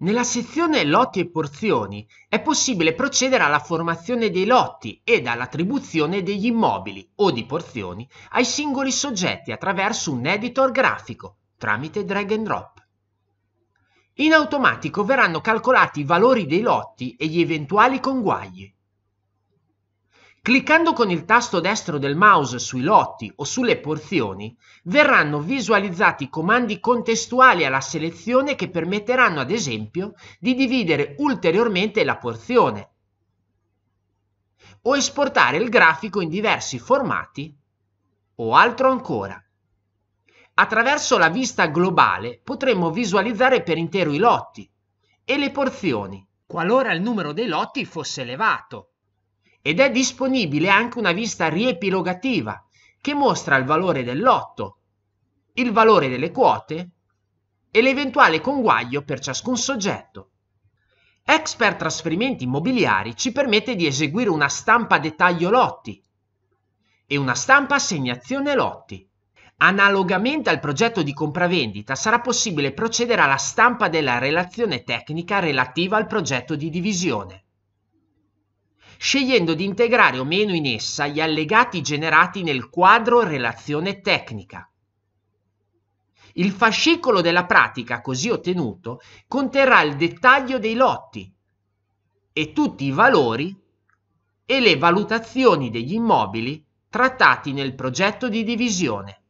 Nella sezione Lotti e porzioni è possibile procedere alla formazione dei lotti ed all'attribuzione degli immobili o di porzioni ai singoli soggetti attraverso un editor grafico tramite drag and drop. In automatico verranno calcolati i valori dei lotti e gli eventuali conguagli. Cliccando con il tasto destro del mouse sui lotti o sulle porzioni, verranno visualizzati comandi contestuali alla selezione che permetteranno ad esempio di dividere ulteriormente la porzione o esportare il grafico in diversi formati o altro ancora. Attraverso la vista globale potremo visualizzare per intero i lotti e le porzioni, qualora il numero dei lotti fosse elevato ed è disponibile anche una vista riepilogativa che mostra il valore del lotto, il valore delle quote e l'eventuale conguaglio per ciascun soggetto. Expert Trasferimenti Immobiliari ci permette di eseguire una stampa dettaglio lotti e una stampa assegnazione lotti. Analogamente al progetto di compravendita sarà possibile procedere alla stampa della relazione tecnica relativa al progetto di divisione scegliendo di integrare o meno in essa gli allegati generati nel quadro relazione tecnica. Il fascicolo della pratica così ottenuto conterrà il dettaglio dei lotti e tutti i valori e le valutazioni degli immobili trattati nel progetto di divisione.